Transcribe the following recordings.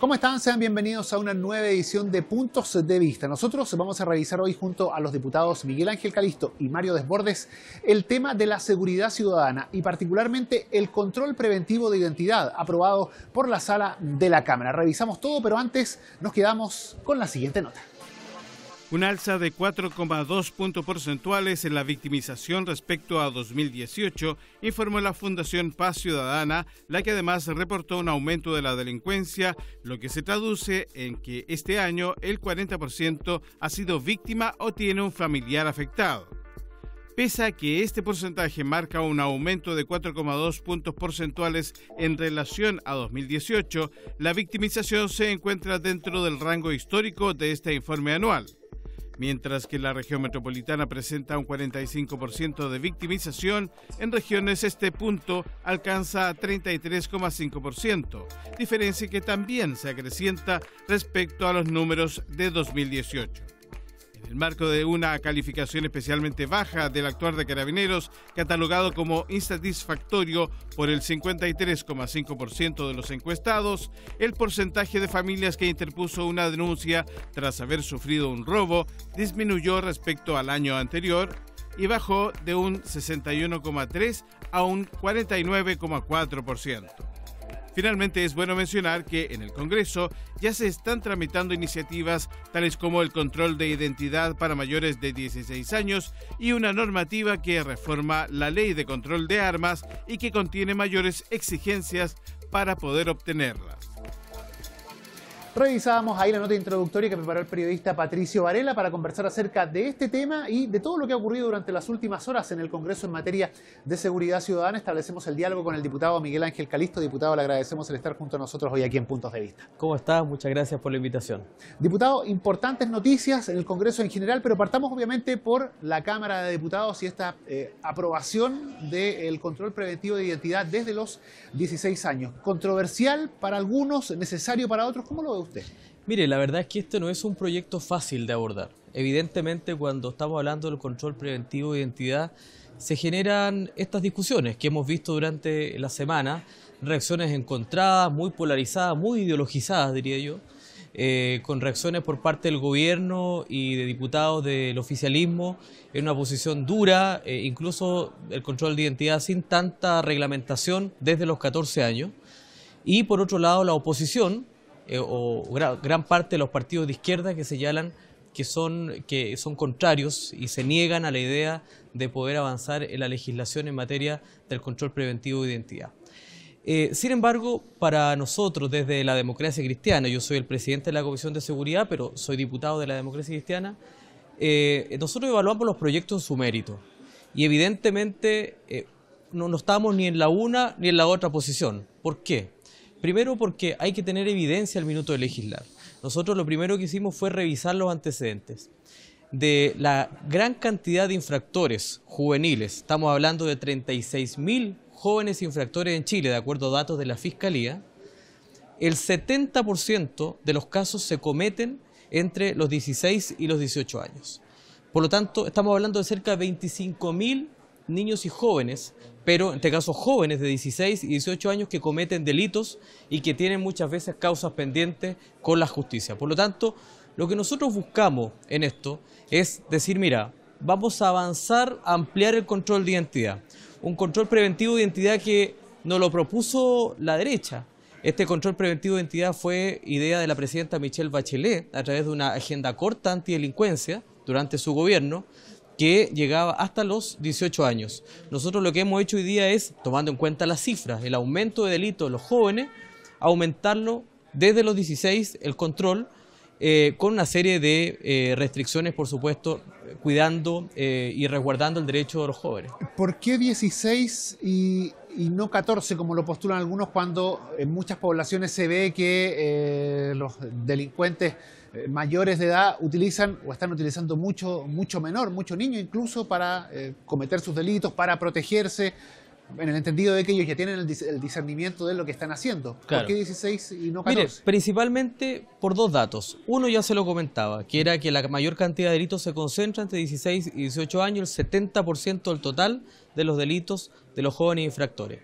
¿Cómo están? Sean bienvenidos a una nueva edición de Puntos de Vista. Nosotros vamos a revisar hoy junto a los diputados Miguel Ángel Calisto y Mario Desbordes el tema de la seguridad ciudadana y particularmente el control preventivo de identidad aprobado por la sala de la Cámara. Revisamos todo, pero antes nos quedamos con la siguiente nota un alza de 4,2 puntos porcentuales en la victimización respecto a 2018, informó la Fundación Paz Ciudadana, la que además reportó un aumento de la delincuencia, lo que se traduce en que este año el 40% ha sido víctima o tiene un familiar afectado. Pese a que este porcentaje marca un aumento de 4,2 puntos porcentuales en relación a 2018, la victimización se encuentra dentro del rango histórico de este informe anual mientras que la región metropolitana presenta un 45% de victimización, en regiones este punto alcanza 33,5%, diferencia que también se acrecienta respecto a los números de 2018. En el marco de una calificación especialmente baja del actuar de carabineros, catalogado como insatisfactorio por el 53,5% de los encuestados, el porcentaje de familias que interpuso una denuncia tras haber sufrido un robo disminuyó respecto al año anterior y bajó de un 61,3 a un 49,4%. Finalmente, es bueno mencionar que en el Congreso ya se están tramitando iniciativas tales como el control de identidad para mayores de 16 años y una normativa que reforma la ley de control de armas y que contiene mayores exigencias para poder obtenerlas. Revisábamos ahí la nota introductoria que preparó el periodista Patricio Varela para conversar acerca de este tema y de todo lo que ha ocurrido durante las últimas horas en el Congreso en materia de seguridad ciudadana. Establecemos el diálogo con el diputado Miguel Ángel Calisto. Diputado, le agradecemos el estar junto a nosotros hoy aquí en Puntos de Vista. ¿Cómo está? Muchas gracias por la invitación. Diputado, importantes noticias en el Congreso en general, pero partamos obviamente por la Cámara de Diputados y esta eh, aprobación del control preventivo de identidad desde los 16 años. Controversial para algunos, necesario para otros. ¿Cómo lo ve Mire, la verdad es que este no es un proyecto fácil de abordar. Evidentemente, cuando estamos hablando del control preventivo de identidad, se generan estas discusiones que hemos visto durante la semana, reacciones encontradas, muy polarizadas, muy ideologizadas, diría yo, eh, con reacciones por parte del gobierno y de diputados del oficialismo en una posición dura, eh, incluso el control de identidad sin tanta reglamentación desde los 14 años. Y por otro lado, la oposición, eh, o gran, parte de los partidos de izquierda que señalan que son, contrarios y se niegan a la idea de poder avanzar en la legislación en materia del control preventivo de identidad. Eh, sin embargo, para nosotros desde la democracia cristiana, yo soy el presidente de la Comisión de Seguridad, pero soy diputado de la democracia cristiana, eh, nosotros evaluamos los proyectos en su mérito. Y evidentemente no estamos ni en la una ni en la otra posición. ¿Por qué? Primero porque hay que tener evidencia al minuto de legislar. Nosotros lo primero que hicimos fue revisar los antecedentes de la gran cantidad de infractores juveniles. Estamos hablando de 36.000 jóvenes infractores en Chile, de acuerdo a datos de la Fiscalía. El 70% de los casos se cometen entre los 16 y los 18 años. Por lo tanto, estamos hablando de cerca de 25.000 niños y jóvenes pero en este caso jóvenes de 16 y 18 años que cometen delitos y que tienen muchas veces causas pendientes con la justicia. Por lo tanto, lo que nosotros buscamos en esto es decir, mira, vamos a avanzar, a ampliar el control de identidad. Un control preventivo de identidad que nos lo propuso la derecha. Este control preventivo de identidad fue idea de la presidenta Michelle Bachelet a través de una agenda corta antidelincuencia durante su gobierno, que llegaba hasta los 18 años. Nosotros lo que hemos hecho hoy día es, tomando en cuenta las cifras, el aumento de delitos de los jóvenes, aumentarlo desde los 16, el control, eh, con una serie de eh, restricciones, por supuesto, cuidando eh, y resguardando el derecho de los jóvenes. ¿Por qué 16 y, no 14, como lo postulan algunos, cuando en muchas poblaciones se ve que los delincuentes eh, mayores de edad utilizan o están utilizando mucho, mucho menor, mucho niño incluso para eh, cometer sus delitos, para protegerse, en el entendido de que ellos ya tienen el, discernimiento de lo que están haciendo. ¿Por qué 16 y no principalmente por dos datos. Uno ya se lo comentaba, que era que la mayor cantidad de delitos se concentra entre 16 y 18 años, el 70% del total de los delitos de los jóvenes infractores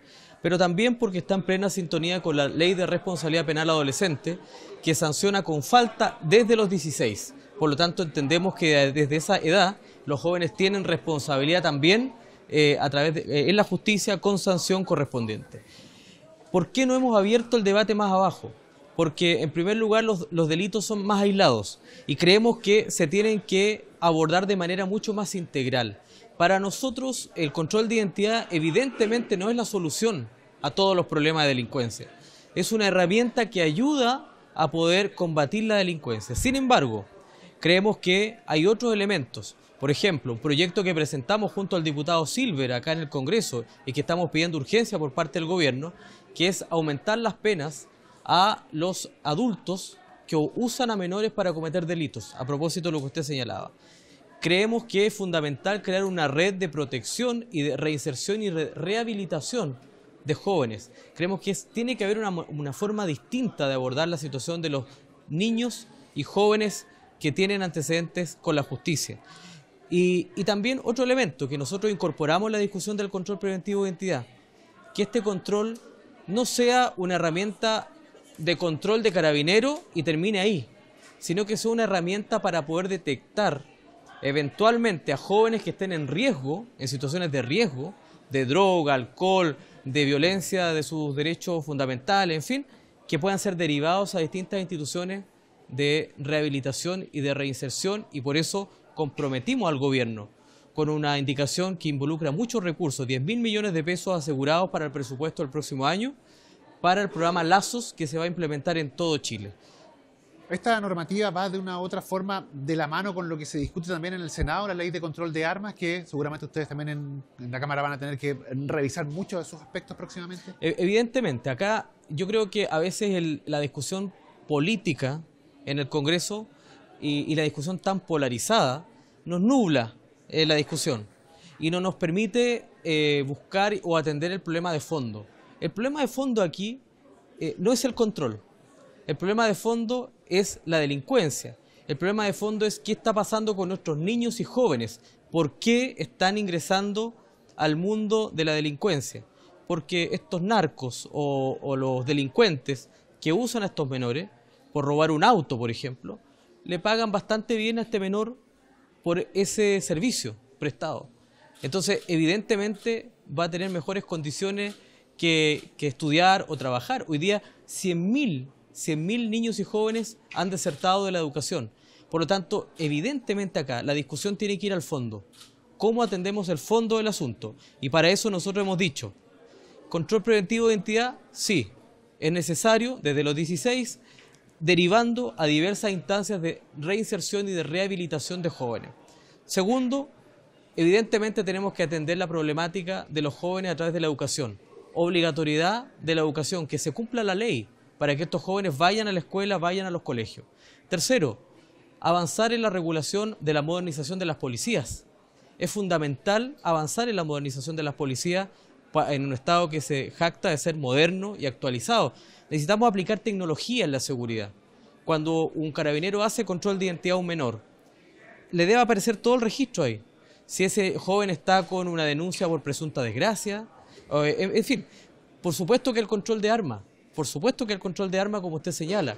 pero también porque está en plena sintonía con la Ley de Responsabilidad Penal Adolescente, que sanciona con falta desde los 16. Por lo tanto, entendemos que desde esa edad los jóvenes tienen responsabilidad también eh, a través de, eh, en la justicia con sanción correspondiente. ¿Por qué no hemos abierto el debate más abajo? Porque en primer lugar los delitos son más aislados y creemos que se tienen que abordar de manera mucho más integral. Para nosotros el control de identidad evidentemente no es la solución a todos los problemas de delincuencia. Es una herramienta que ayuda a poder combatir la delincuencia. Sin embargo, creemos que hay otros elementos. Por ejemplo, un proyecto que presentamos junto al diputado Silver acá en el Congreso y que estamos pidiendo urgencia por parte del gobierno, que es aumentar las penas a los adultos que usan a menores para cometer delitos, a propósito de lo que usted señalaba. Creemos que es fundamental crear una red de protección y de reinserción y rehabilitación de jóvenes. Creemos que tiene que haber una, forma distinta de abordar la situación de los niños y jóvenes que tienen antecedentes con la justicia. Y, y, también otro elemento que nosotros incorporamos en la discusión del control preventivo de identidad, que este control no sea una herramienta de control de carabinero y termine ahí, sino que sea una herramienta para poder detectar eventualmente a jóvenes que estén en riesgo, en situaciones de riesgo, de droga, alcohol, de violencia de sus derechos fundamentales, en fin, que puedan ser derivados a distintas instituciones de rehabilitación y de reinserción y por eso comprometimos al gobierno con una indicación que involucra muchos recursos, 10 mil millones de pesos asegurados para el presupuesto del próximo año, para el programa Lazos que se va a implementar en todo Chile. Esta normativa va de una u otra forma de la mano con lo que se discute también en el Senado, la ley de control de armas, que seguramente ustedes también en, la Cámara van a tener que revisar muchos de sus aspectos próximamente. E, evidentemente, acá yo creo que a veces la discusión política en el Congreso y, la discusión tan polarizada nos nubla eh, la discusión y no nos permite eh, buscar o atender el problema de fondo. El problema de fondo aquí eh, no es el control, el problema de fondo es la delincuencia. El problema de fondo es qué está pasando con nuestros niños y jóvenes. ¿Por qué están ingresando al mundo de la delincuencia? Porque estos narcos o, los delincuentes que usan a estos menores, por robar un auto, por ejemplo, le pagan bastante bien a este menor por ese servicio prestado. Entonces, evidentemente va a tener mejores condiciones que, que estudiar o trabajar. Hoy día, 100.000 100.000 niños y jóvenes han desertado de la educación. Por lo tanto, evidentemente acá la discusión tiene que ir al fondo. ¿Cómo atendemos el fondo del asunto? Y para eso nosotros hemos dicho, control preventivo de identidad, sí, es necesario desde los 16, derivando a diversas instancias de reinserción y de rehabilitación de jóvenes. Segundo, evidentemente tenemos que atender la problemática de los jóvenes a través de la educación. Obligatoriedad de la educación, que se cumpla la ley, para que estos jóvenes vayan a la escuela, vayan a los colegios. Tercero, avanzar en la regulación de la modernización de las policías. Es fundamental avanzar en la modernización de las policías en un Estado que se jacta de ser moderno y actualizado. Necesitamos aplicar tecnología en la seguridad. Cuando un carabinero hace control de identidad a un menor, le debe aparecer todo el registro ahí. Si ese joven está con una denuncia por presunta desgracia, en fin, por supuesto que el control de armas, por supuesto que el control de armas, como usted señala.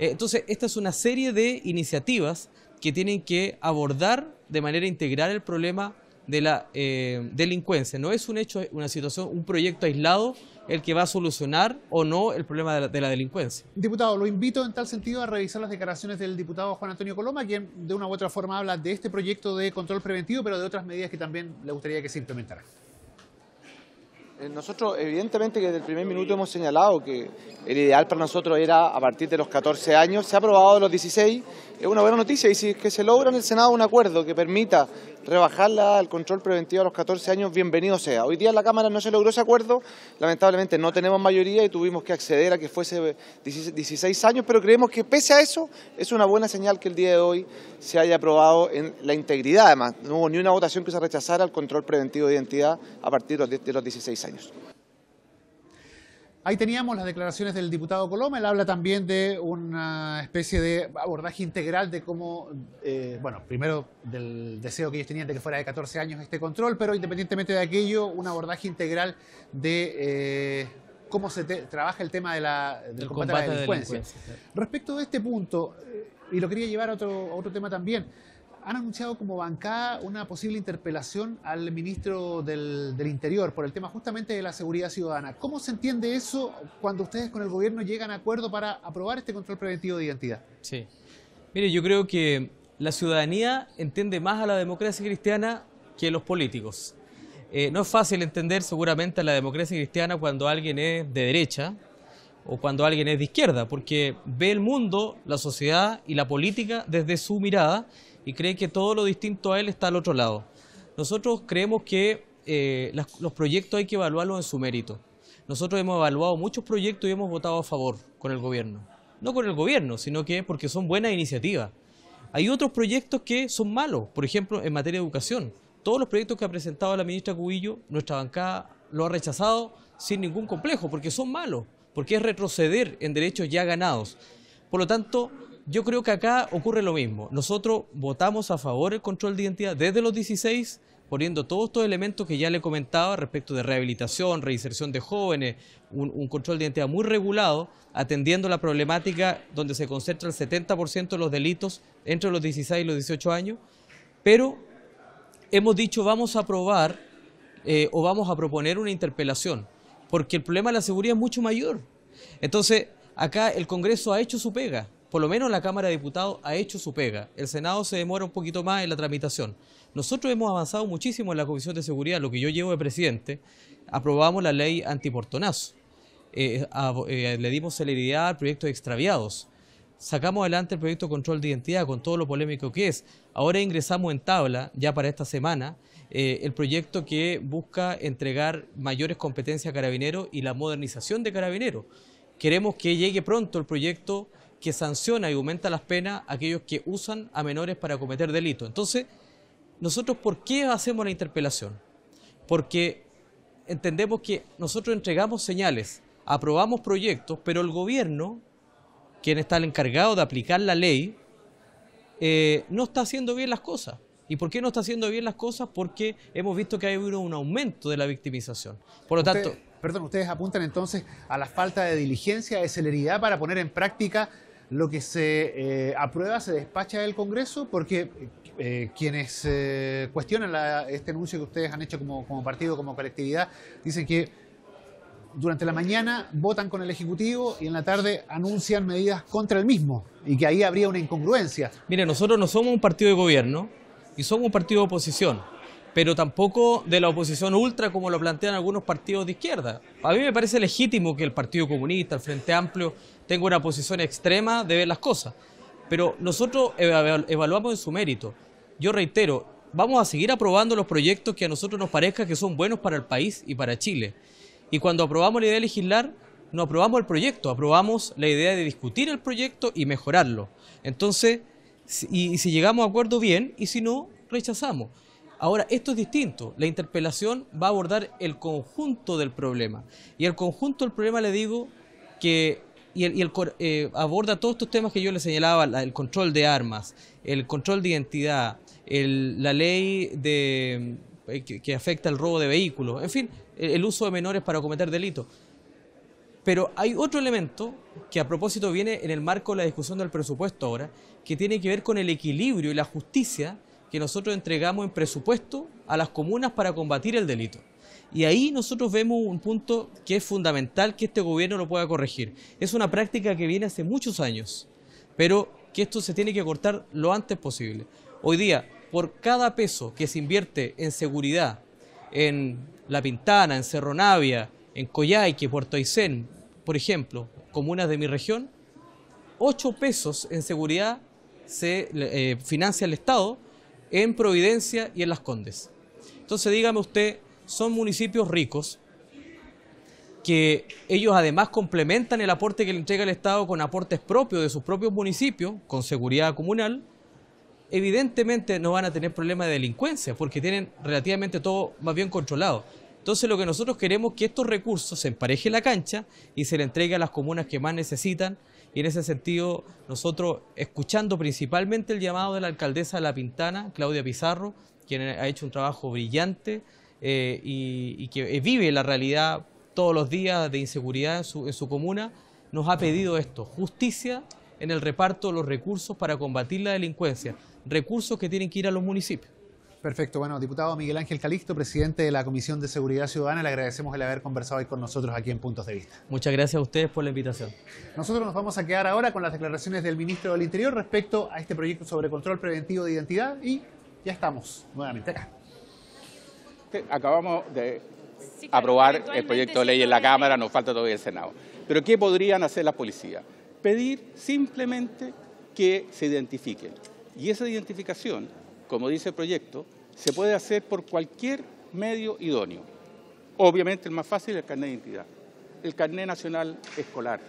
Eh, entonces, esta es una serie de iniciativas que tienen que abordar de manera integral el problema de la eh, delincuencia. No es un hecho, una situación, un proyecto aislado el que va a solucionar o no el problema de la, de la, delincuencia. Diputado, lo invito en tal sentido a revisar las declaraciones del diputado Juan Antonio Coloma, quien de una u otra forma habla de este proyecto de control preventivo, pero de otras medidas que también le gustaría que se implementaran. Eh, nosotros, evidentemente, que desde el primer minuto hemos señalado que el ideal para nosotros era a partir de los 14 años. Se ha aprobado los 16, es una buena noticia y si es que se logra en el Senado un acuerdo que permita rebajarla al control preventivo a los 14 años, bienvenido sea. Hoy día en la Cámara no se logró ese acuerdo, lamentablemente no tenemos mayoría y tuvimos que acceder a que fuese 16 años, pero creemos que pese a eso es una buena señal que el día de hoy se haya aprobado en la integridad, además, no hubo ni una votación que se rechazara el control preventivo de identidad a partir de los 16 años. Ahí teníamos las declaraciones del diputado Coloma, él habla también de una especie de abordaje integral de cómo, eh, bueno, primero del deseo que ellos tenían de que fuera de 14 años este control, pero independientemente de aquello, un abordaje integral de eh, cómo se trabaja el tema de la, del combate, a la delincuencia. Respecto a este punto, eh, y lo quería llevar a otro tema también, han anunciado como bancada una posible interpelación al ministro del, Interior por el tema justamente de la seguridad ciudadana. ¿Cómo se entiende eso cuando ustedes con el gobierno llegan a acuerdo para aprobar este control preventivo de identidad? Sí. Mire, yo creo que la ciudadanía entiende más a la democracia cristiana que los políticos. Eh, no es fácil entender seguramente a la democracia cristiana cuando alguien es de derecha, o cuando alguien es de izquierda, porque ve el mundo, la sociedad y la política desde su mirada y cree que todo lo distinto a él está al otro lado. Nosotros creemos que eh, los proyectos hay que evaluarlos en su mérito. Nosotros hemos evaluado muchos proyectos y hemos votado a favor con el gobierno. No con el gobierno, sino que porque son buenas iniciativas. Hay otros proyectos que son malos, por ejemplo, en materia de educación. Todos los proyectos que ha presentado la ministra Cubillo, nuestra bancada lo ha rechazado sin ningún complejo, porque son malos porque es retroceder en derechos ya ganados. Por lo tanto, yo creo que acá ocurre lo mismo. Nosotros votamos a favor del control de identidad desde los 16, poniendo todos estos elementos que ya le comentaba respecto de rehabilitación, reinserción de jóvenes, un, control de identidad muy regulado, atendiendo la problemática donde se concentra el 70% de los delitos entre los 16 y los 18 años, pero hemos dicho vamos a aprobar eh, o vamos a proponer una interpelación porque el problema de la seguridad es mucho mayor. Entonces, acá el Congreso ha hecho su pega, por lo menos la Cámara de Diputados ha hecho su pega. El Senado se demora un poquito más en la tramitación. Nosotros hemos avanzado muchísimo en la Comisión de Seguridad, lo que yo llevo de presidente, aprobamos la ley antiportonazo. Eh, eh, le dimos celeridad al proyecto de extraviados. Sacamos adelante el proyecto de control de identidad con todo lo polémico que es. Ahora ingresamos en tabla, ya para esta semana, eh, el proyecto que busca entregar mayores competencias a Carabineros y la modernización de Carabineros. Queremos que llegue pronto el proyecto que sanciona y aumenta las penas a aquellos que usan a menores para cometer delitos. Entonces, nosotros, ¿por qué hacemos la interpelación? Porque entendemos que nosotros entregamos señales, aprobamos proyectos, pero el gobierno, quien está el encargado de aplicar la ley, eh, no está haciendo bien las cosas. ¿Y por qué no está haciendo bien las cosas? Porque hemos visto que ha habido un aumento de la victimización. Por lo tanto... perdón, ustedes apuntan entonces a la falta de diligencia, de celeridad para poner en práctica lo que se eh, aprueba, se despacha del Congreso, porque eh, quienes eh, cuestionan este anuncio que ustedes han hecho como, como partido, como colectividad, dicen que durante la mañana votan con el Ejecutivo y en la tarde anuncian medidas contra el mismo y que ahí habría una incongruencia. Mire, nosotros no somos un partido de gobierno, y somos un partido de oposición, pero tampoco de la oposición ultra como lo plantean algunos partidos de izquierda. A mí me parece legítimo que el Partido Comunista, el Frente Amplio, tenga una posición extrema de ver las cosas, pero nosotros evaluamos en su mérito. Yo reitero, vamos a seguir aprobando los proyectos que a nosotros nos parezca que son buenos para el país y para Chile. Y cuando aprobamos la idea de legislar, no aprobamos el proyecto, aprobamos la idea de discutir el proyecto y mejorarlo. Entonces, y, si llegamos a acuerdo, bien, y si no, rechazamos. Ahora, esto es distinto. La interpelación va a abordar el conjunto del problema. Y el conjunto del problema, le digo, que y, el, y eh, aborda todos estos temas que yo le señalaba, el control de armas, el control de identidad, la ley de, eh, que, afecta el robo de vehículos, en fin, el uso de menores para cometer delitos. Pero hay otro elemento que a propósito viene en el marco de la discusión del presupuesto ahora, que tiene que ver con el equilibrio y la justicia que nosotros entregamos en presupuesto a las comunas para combatir el delito. Y ahí nosotros vemos un punto que es fundamental que este gobierno lo pueda corregir. Es una práctica que viene hace muchos años, pero que esto se tiene que cortar lo antes posible. Hoy día, por cada peso que se invierte en seguridad en La Pintana, en Cerro Navia, en Coyhaique, Puerto Aysén, por ejemplo, comunas de mi región, ocho pesos en seguridad se eh, financia el Estado en Providencia y en Las Condes. Entonces dígame usted, son municipios ricos que ellos además complementan el aporte que le entrega el Estado con aportes propios de sus propios municipios, con seguridad comunal, evidentemente no van a tener problemas de delincuencia, porque tienen relativamente todo más bien controlado. Entonces lo que nosotros queremos es que estos recursos se empareje la cancha y se le entregue a las comunas que más necesitan y en ese sentido, nosotros, escuchando principalmente el llamado de la alcaldesa de La Pintana, Claudia Pizarro, quien ha hecho un trabajo brillante eh, y, que eh, vive la realidad todos los días de inseguridad en su comuna, nos ha pedido esto, justicia en el reparto de los recursos para combatir la delincuencia, recursos que tienen que ir a los municipios. Perfecto. Bueno, diputado Miguel Ángel Calixto, presidente de la Comisión de Seguridad Ciudadana, le agradecemos el haber conversado hoy con nosotros aquí en Puntos de Vista. Muchas gracias a ustedes por la invitación. Nosotros nos vamos a quedar ahora con las declaraciones del ministro del Interior respecto a este proyecto sobre control preventivo de identidad y ya estamos nuevamente acá. Acabamos de aprobar el proyecto de ley en la Cámara, nos falta todavía el Senado. Pero ¿qué podrían hacer las policías? Pedir simplemente que se identifiquen. Y esa identificación como dice el proyecto, se puede hacer por cualquier medio idóneo. Obviamente el más fácil es el carnet de identidad, el carnet nacional escolar,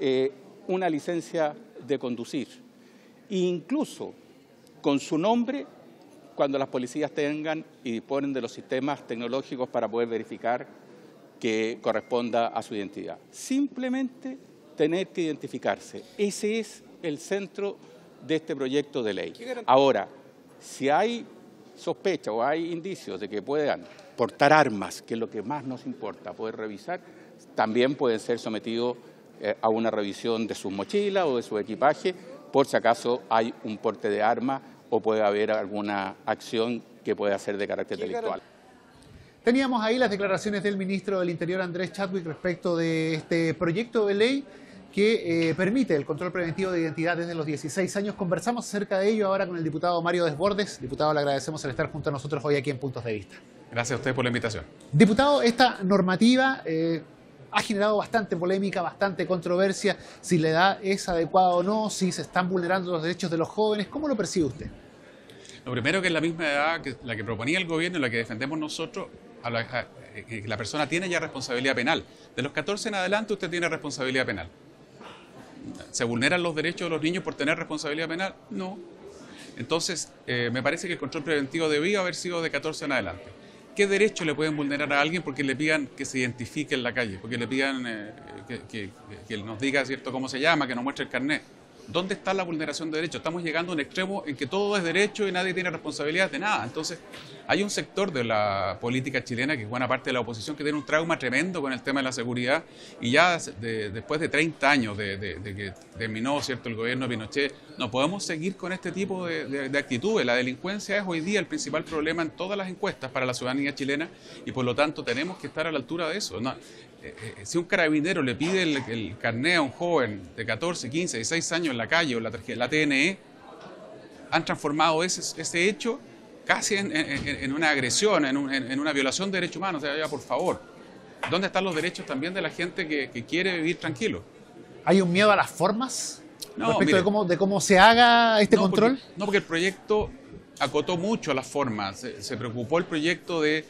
eh, una licencia de conducir, incluso con su nombre cuando las policías tengan y disponen de los sistemas tecnológicos para poder verificar que corresponda a su identidad. Simplemente tener que identificarse. Ese es el centro de este proyecto de ley. Ahora, si hay sospecha o hay indicios de que puedan portar armas, que es lo que más nos importa, poder revisar, también pueden ser sometidos eh, a una revisión de sus mochilas o de su equipaje, por si acaso hay un porte de arma o puede haber alguna acción que pueda ser de carácter delictual. Teníamos ahí las declaraciones del ministro del Interior Andrés Chadwick respecto de este proyecto de ley que eh, permite el control preventivo de identidad desde los 16 años. Conversamos acerca de ello ahora con el diputado Mario Desbordes. Diputado, le agradecemos el estar junto a nosotros hoy aquí en Puntos de Vista. Gracias a usted por la invitación. Diputado, esta normativa eh, ha generado bastante polémica, bastante controversia, si la edad es adecuada o no, si se están vulnerando los derechos de los jóvenes. ¿Cómo lo percibe usted? Lo primero que es la misma edad que la que proponía el gobierno y la que defendemos nosotros, a la eh, persona tiene ya responsabilidad penal. De los 14 en adelante usted tiene responsabilidad penal. ¿Se vulneran los derechos de los niños por tener responsabilidad penal? No. Entonces, eh, me parece que el control preventivo debía haber sido de 14 en adelante. ¿Qué derecho le pueden vulnerar a alguien porque le pidan que se identifique en la calle? Porque le pidan eh, que, nos diga cierto cómo se llama, que nos muestre el carnet. ¿Dónde está la vulneración de derechos? Estamos llegando a un extremo en que todo es derecho y nadie tiene responsabilidad de nada. Entonces, hay un sector de la política chilena, que es buena parte de la oposición, que tiene un trauma tremendo con el tema de la seguridad y ya después de 30 años de, que terminó cierto, el gobierno de Pinochet, no podemos seguir con este tipo de, actitudes. La delincuencia es hoy día el principal problema en todas las encuestas para la ciudadanía chilena y por lo tanto tenemos que estar a la altura de eso. Eh, eh, si un carabinero le pide el, carné a un joven de 14, 15, 16 años en la calle o la, la TNE, han transformado ese, hecho casi en, una agresión, en, una violación de derechos humanos. O sea, ya, por favor, ¿dónde están los derechos también de la gente que, quiere vivir tranquilo? ¿Hay un miedo a las formas respecto de, cómo, se haga este control? no, porque el proyecto acotó mucho a las formas. se preocupó el proyecto de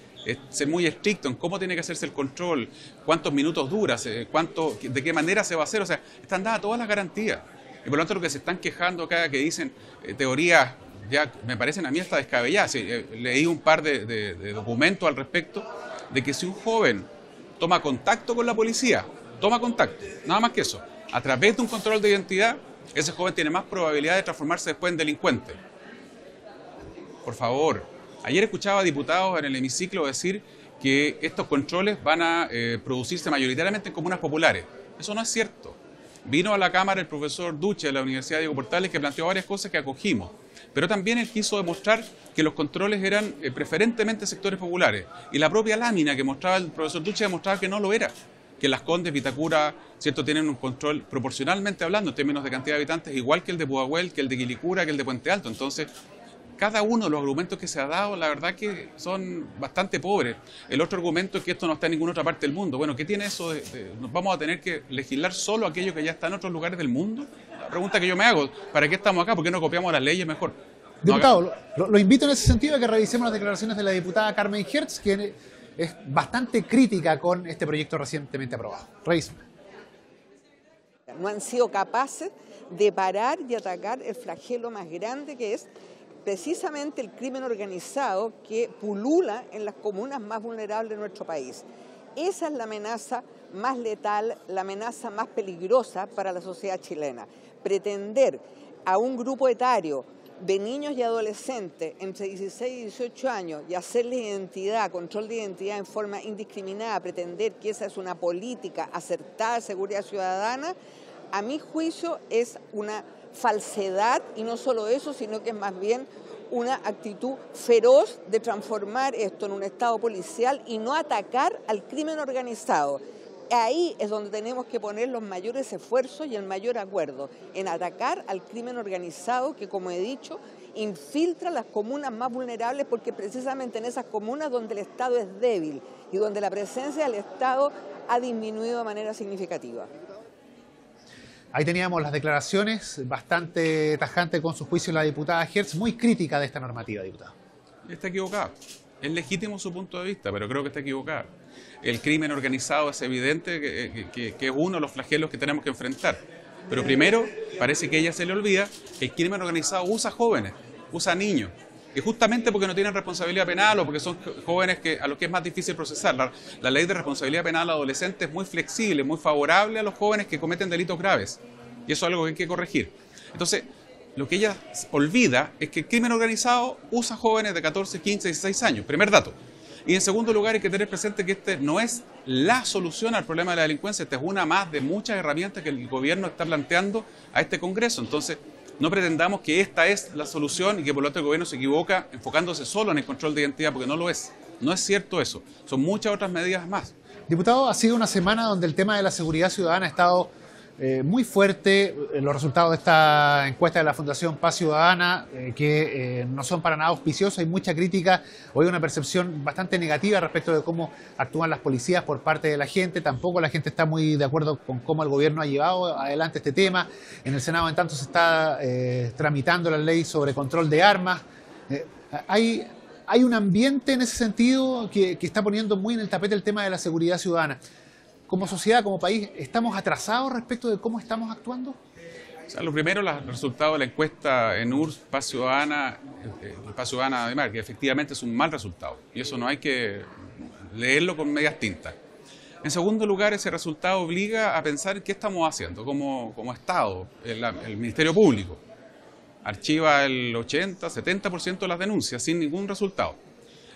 ser muy estricto en cómo tiene que hacerse el control, cuántos minutos dura, cuánto, de qué manera se va a hacer. O sea, están dadas todas las garantías. Y por lo tanto, lo que se están quejando acá, que dicen eh, teorías, ya me parecen a mí hasta descabelladas. Eh, leí un par de documentos al respecto de que si un joven toma contacto con la policía, toma contacto, nada más que eso, a través de un control de identidad, ese joven tiene más probabilidad de transformarse después en delincuente. Por favor, Ayer escuchaba a diputados en el hemiciclo decir que estos controles van a eh, producirse mayoritariamente en comunas populares. Eso no es cierto. Vino a la Cámara el profesor Duche de la Universidad Diego Portales que planteó varias cosas que acogimos, pero también él quiso demostrar que los controles eran eh, preferentemente sectores populares. Y la propia lámina que mostraba el profesor Duche demostraba que no lo era que Las Condes, Vitacura, ¿cierto? tienen un control proporcionalmente hablando en términos de cantidad de habitantes igual que el de Pudahuel, que el de Quilicura, que el de Puente Alto. Entonces, cada uno de los argumentos que se ha dado, la verdad que son bastante pobres. El otro argumento es que esto no está en ninguna otra parte del mundo. Bueno, ¿qué tiene eso? ¿Nos ¿Vamos a tener que legislar solo aquello que ya está en otros lugares del mundo? La pregunta que yo me hago, ¿para qué estamos acá? ¿Por qué no copiamos las leyes mejor? Diputado, lo, invito en ese sentido a que revisemos las declaraciones de la diputada Carmen Hertz, quien es bastante crítica con este proyecto recientemente aprobado. Reviso. No han sido capaces de parar y atacar el flagelo más grande que es precisamente el crimen organizado que pulula en las comunas más vulnerables de nuestro país. Esa es la amenaza más letal, la amenaza más peligrosa para la sociedad chilena. Pretender a un grupo etario de niños y adolescentes entre 16 y 18 años y hacerle identidad, control de identidad en forma indiscriminada, pretender que esa es una política acertada de seguridad ciudadana, a mi juicio es una falsedad y no solo eso, sino que es más bien una actitud feroz de transformar esto en un Estado policial y no atacar al crimen organizado. Ahí es donde tenemos que poner los mayores esfuerzos y el mayor acuerdo, en atacar al crimen organizado que, como he dicho, infiltra las comunas más vulnerables porque precisamente en esas comunas donde el Estado es débil y donde la presencia del Estado ha disminuido de manera significativa. Ahí teníamos las declaraciones, bastante tajante con su juicio la diputada Hertz, muy crítica de esta normativa, diputada. Está equivocada. Es legítimo su punto de vista, pero creo que está equivocada. El crimen organizado es evidente que, que, que es uno de los flagelos que tenemos que enfrentar. Pero primero, parece que ella se le olvida que el crimen organizado usa jóvenes, usa niños. Y justamente porque no tienen responsabilidad penal o porque son jóvenes que, a los que es más difícil procesar. La, ley de responsabilidad penal adolescente es muy flexible, muy favorable a los jóvenes que cometen delitos graves. Y eso es algo que hay que corregir. Entonces, lo que ella olvida es que el crimen organizado usa jóvenes de 14, 15, 16 años. Primer dato. Y en segundo lugar, hay que tener presente que este no es la solución al problema de la delincuencia, esta es una más de muchas herramientas que el gobierno está planteando a este Congreso. Entonces, no pretendamos que esta es la solución y que por lo tanto el gobierno se equivoca enfocándose solo en el control de identidad, porque no lo es. No es cierto eso. Son muchas otras medidas más. Diputado, ha sido una semana donde el tema de la seguridad ciudadana ha estado eh, muy fuerte eh, los resultados de esta encuesta de la Fundación Paz Ciudadana, eh, que no son para nada auspiciosos, hay mucha crítica, hoy una percepción bastante negativa respecto de cómo actúan las policías por parte de la gente, tampoco la gente está muy de acuerdo con cómo el gobierno ha llevado adelante este tema, en el Senado en tanto se está tramitando la ley sobre control de armas, hay, hay un ambiente en ese sentido que está poniendo muy en el tapete el tema de la seguridad ciudadana como sociedad, como país, estamos atrasados respecto de cómo estamos actuando? lo primero, los resultados de la encuesta en URSS, Paz Ciudadana, eh, eh, de Mar, que efectivamente es un mal resultado. Y eso no hay que leerlo con medias tintas. En segundo lugar, ese resultado obliga a pensar qué estamos haciendo como, Estado, el, el Ministerio Público. Archiva el 80, 70% de las denuncias sin ningún resultado.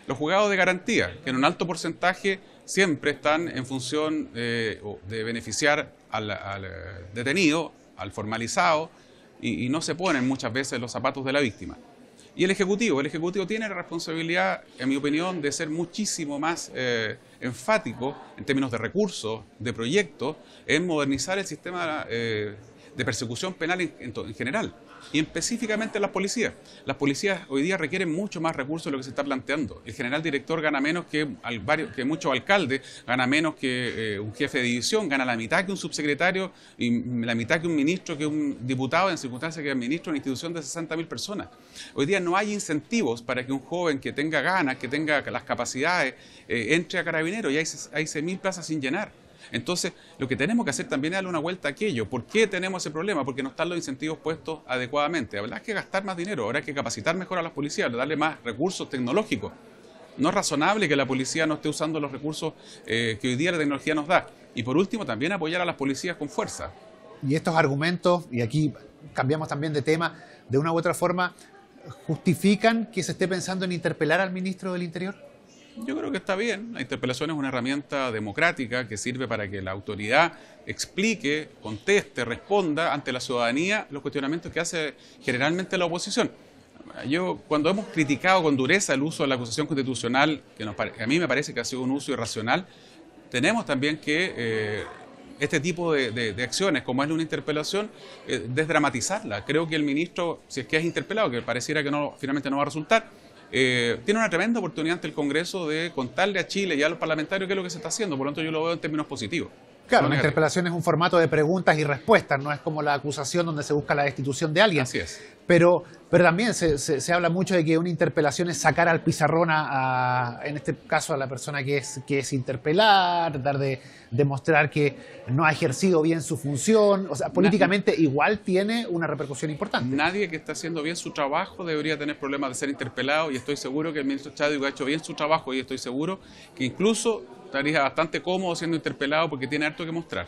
Los juzgados de garantía, que en un alto porcentaje siempre están en función eh, de beneficiar al, detenido, al formalizado, y, no se ponen muchas veces los zapatos de la víctima. Y el Ejecutivo, el Ejecutivo tiene la responsabilidad, en mi opinión, de ser muchísimo más eh, enfático en términos de recursos, de proyectos, en modernizar el sistema eh, de persecución penal en general y específicamente las policías. Las policías hoy día requieren mucho más recursos de lo que se está planteando. El general director gana menos que, muchos alcaldes, gana menos que eh, un jefe de división, gana la mitad que un subsecretario y la mitad que un ministro, que un diputado en circunstancias que administra una institución de 60.000 personas. Hoy día no hay incentivos para que un joven que tenga ganas, que tenga las capacidades, eh, entre a carabinero y hay, hay 6.000 plazas sin llenar. Entonces, lo que tenemos que hacer también es darle una vuelta a aquello. ¿Por qué tenemos ese problema? Porque no están los incentivos puestos adecuadamente. Habrá que gastar más dinero, habrá que capacitar mejor a las policías, darle más recursos tecnológicos. No es razonable que la policía no esté usando los recursos eh, que hoy día la tecnología nos da. Y por último, también apoyar a las policías con fuerza. Y estos argumentos, y aquí cambiamos también de tema, de una u otra forma, ¿justifican que se esté pensando en interpelar al ministro del Interior? Yo creo que está bien. La interpelación es una herramienta democrática que sirve para que la autoridad explique, conteste, responda ante la ciudadanía los cuestionamientos que hace generalmente la oposición. Yo, cuando hemos criticado con dureza el uso de la acusación constitucional, que, a mí me parece que ha sido un uso irracional, tenemos también que eh, este tipo de, acciones, como es una interpelación, eh, desdramatizarla. Creo que el ministro, si es que es interpelado, que pareciera que no, finalmente no va a resultar, eh, tiene una tremenda oportunidad ante el Congreso de contarle a Chile y a los parlamentarios qué es lo que se está haciendo. Por lo tanto, yo lo veo en términos positivos. Claro, una interpelación es un formato de preguntas y respuestas, no es como la acusación donde se busca la destitución de alguien. Así es. Pero, pero también se, habla mucho de que una interpelación es sacar al pizarrona, a, en este caso a la persona que es, que es interpelar, tratar de demostrar que no ha ejercido bien su función. O sea, políticamente igual tiene una repercusión importante. Nadie que está haciendo bien su trabajo debería tener problemas de ser interpelado y estoy seguro que el ministro Chávez ha hecho bien su trabajo y estoy seguro que incluso estaría bastante cómodo siendo interpelado porque tiene harto que mostrar.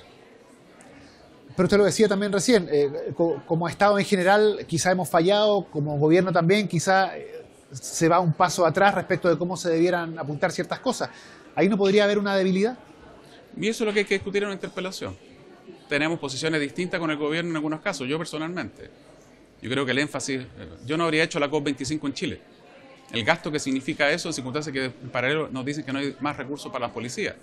Pero usted lo decía también recién, eh, como, como Estado en general quizá hemos fallado, como gobierno también quizá eh, se va un paso atrás respecto de cómo se debieran apuntar ciertas cosas. ¿Ahí no podría haber una debilidad? Y eso es lo que hay que discutir en una interpelación. Tenemos posiciones distintas con el gobierno en algunos casos, yo personalmente. Yo creo que el énfasis, eh, yo no habría hecho la COP25 en Chile. El gasto que significa eso en circunstancias que en paralelo nos dicen que no hay más recursos para la policía.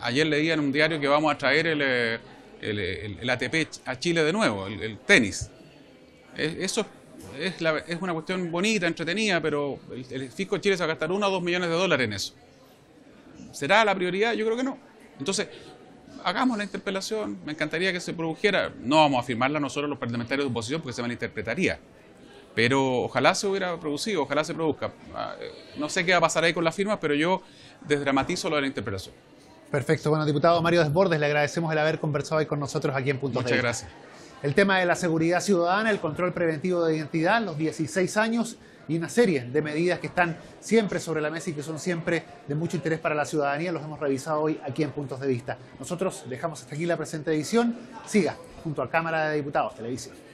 Ayer leía en un diario que vamos a traer el, eh, ATP a Chile de nuevo, el, tenis. Eso es, es, una cuestión bonita, entretenida, pero el, fisco de Chile se va a gastar uno o dos millones de dólares en eso. ¿Será la prioridad? Yo creo que no. Entonces, hagamos la interpelación. Me encantaría que se produjera. No vamos a firmarla nosotros los parlamentarios de oposición porque se malinterpretaría. Pero ojalá se hubiera producido, ojalá se produzca. Ah, no sé qué va a pasar ahí con las firmas, pero yo desdramatizo lo de la interpelación. Perfecto. Bueno, diputado Mario Desbordes, le agradecemos el haber conversado hoy con nosotros aquí en Puntos de Vista. Muchas gracias. El tema de la seguridad ciudadana, el control preventivo de identidad, los 16 años y una serie de medidas que están siempre sobre la mesa y que son siempre de mucho interés para la ciudadanía, los hemos revisado hoy aquí en Puntos de Vista. Nosotros dejamos hasta aquí la presente edición. Siga junto a Cámara de Diputados Televisión.